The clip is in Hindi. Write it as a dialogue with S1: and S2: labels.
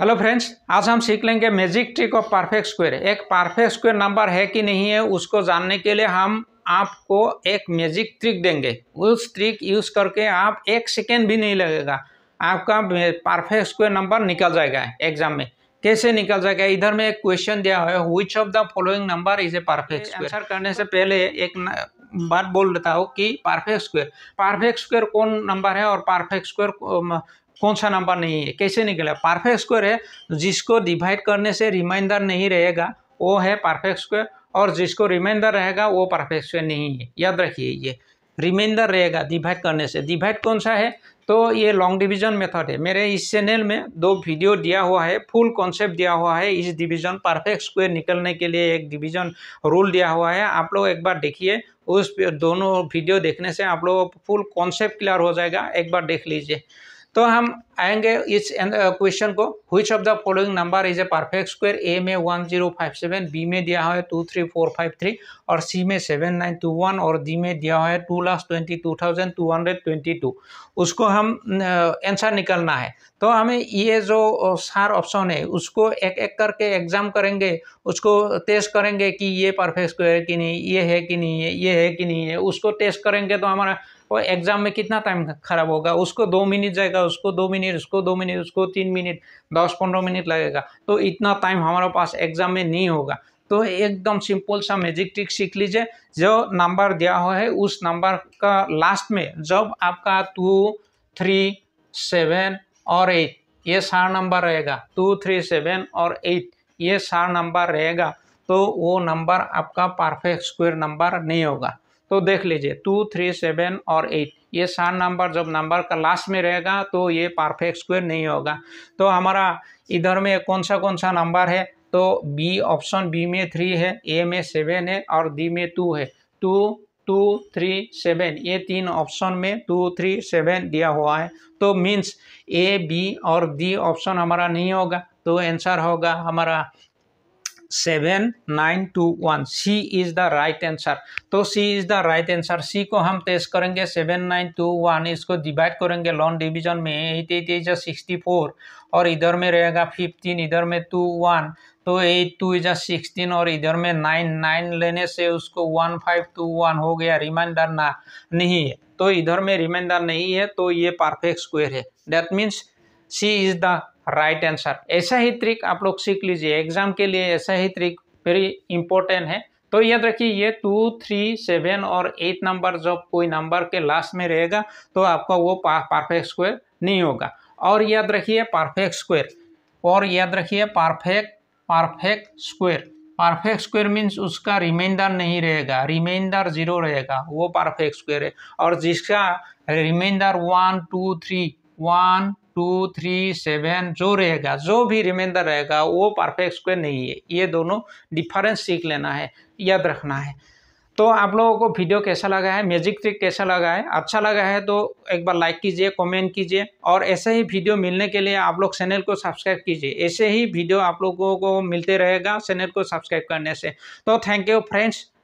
S1: हेलो फ्रेंड्स आज हम सीख लेंगे magic trick of perfect square एक परफेक्ट स्क्वायर नंबर है कि नहीं है उसको जानने के लिए हम आपको एक मैजिक ट्रिक देंगे उस ट्रिक यूज़ करके आप एक सेकेंड भी नहीं लगेगा आपका परफेक्ट स्क्वायर नंबर निकल जाएगा एग्जाम में कैसे निकल जाएगा इधर में एक क्वेश्चन दिया हुआ है which of the following number is a perfect square करने से पहले एक न... बात बोल देता हूँ कि परफेक्ट स्क्वायर परफेक्ट स्क्वायर कौन नंबर है और परफेक्ट स्क्वायर कौन सा नंबर नहीं है कैसे निकला परफेक्ट स्क्वायर है तो जिसको डिवाइड करने से रिमाइंडर नहीं रहेगा वो है परफेक्ट स्क्वायर और जिसको रिमाइंडर रहेगा वो परफेक्ट स्क्वायर नहीं है याद रखिए ये रिमाइंडर रहेगा डिवाइड करने से डिवाइड कौन सा है तो ये लॉन्ग डिवीजन मेथड है मेरे इस चैनल में दो वीडियो दिया हुआ है फुल कॉन्सेप्ट दिया हुआ है इस डिवीजन परफेक्ट स्क्वायर निकलने के लिए एक डिवीजन रूल दिया हुआ है आप लोग एक बार देखिए उस दोनों वीडियो देखने से आप लोग फुल कॉन्सेप्ट क्लियर हो जाएगा एक बार देख लीजिए तो हम आएंगे इस क्वेश्चन को which of the following number is a perfect square A में one zero five seven B में दिया हुआ है two three four five three और सी में सेवन नाइन टू वन और डी में दिया हुआ है two lakh twenty two thousand two hundred twenty two उसको हम आंसर निकलना है तो हमें ये जो सार ऑप्शन है उसको एक एक करके एग्जाम करेंगे उसको टेस्ट करेंगे कि ये परफेक्ट स्क्वायर है कि नहीं ये है कि नहीं है ये है कि नहीं है उसको टेस्ट करेंगे तो हमारा और एग्ज़ाम में कितना टाइम खराब होगा उसको दो मिनट जाएगा उसको दो मिनट उसको दो मिनट उसको तीन मिनट दस पंद्रह मिनट लगेगा तो इतना टाइम हमारे पास एग्ज़ाम में नहीं होगा तो एकदम सिंपल सा मैजिक ट्रिक सीख लीजिए जो नंबर दिया हुआ है उस नंबर का लास्ट में जब आपका टू थ्री सेवन और एट ये सार नंबर रहेगा टू थ्री सेवन और एट ये सार नंबर रहेगा तो वो नंबर आपका परफेक्ट स्क्वायर नंबर नहीं होगा तो देख लीजिए टू थ्री सेवन और एट ये सात नंबर जब नंबर का लास्ट में रहेगा तो ये परफेक्ट स्क्वायर नहीं होगा तो हमारा इधर में कौन सा कौन सा नंबर है तो बी ऑप्शन बी में थ्री है ए में सेवन है और डी में टू है टू टू थ्री सेवन ये तीन ऑप्शन में टू थ्री सेवन दिया हुआ है तो मीन्स ए बी और डी ऑप्शन हमारा नहीं होगा तो आंसर होगा हमारा seven nine two one C is the right answer तो C is the right answer C को हम टेस्ट करेंगे सेवन नाइन टू वन इसको डिवाइड करेंगे लॉन्ग डिवीजन में eight eight is sixty four और इधर में रहेगा फिफ्टीन इधर में टू वन तो एट टू इज सिक्सटीन और इधर में नाइन नाइन लेने से उसको वन फाइव टू वन हो गया रिमाइंडर ना नहीं है तो इधर में रिमाइंडर नहीं है तो ये परफेक्ट स्क्वेयर है that means C is the right answer ऐसा ही ट्रिक आप लोग सीख लीजिए एग्जाम के लिए ऐसा ही ट्रिक वेरी इंपॉर्टेंट है तो याद रखिए ये टू थ्री सेवन और एट नंबर जब कोई नंबर के लास्ट में रहेगा तो आपका वो परफेक्ट स्क्वायर नहीं होगा और याद रखिए परफेक्ट स्क्वायर और याद रखिए perfect perfect square perfect square means उसका रिमाइंडर नहीं रहेगा रिमाइंडर जीरो रहेगा वो परफेक्ट स्क्वायर है और जिसका reminder one two three one two three seven जो रहेगा जो भी रिमाइंडर रहेगा वो परफेक्ट स्क्वायर नहीं है ये दोनों डिफरेंस सीख लेना है याद रखना है तो आप लोगों को वीडियो कैसा लगा है मैजिक ट्रिक कैसा लगा है अच्छा लगा है तो एक बार लाइक कीजिए कमेंट कीजिए और ऐसे ही वीडियो मिलने के लिए आप लोग चैनल को सब्सक्राइब कीजिए ऐसे ही वीडियो आप लोगों को मिलते रहेगा चैनल को सब्सक्राइब करने से तो थैंक यू फ्रेंड्स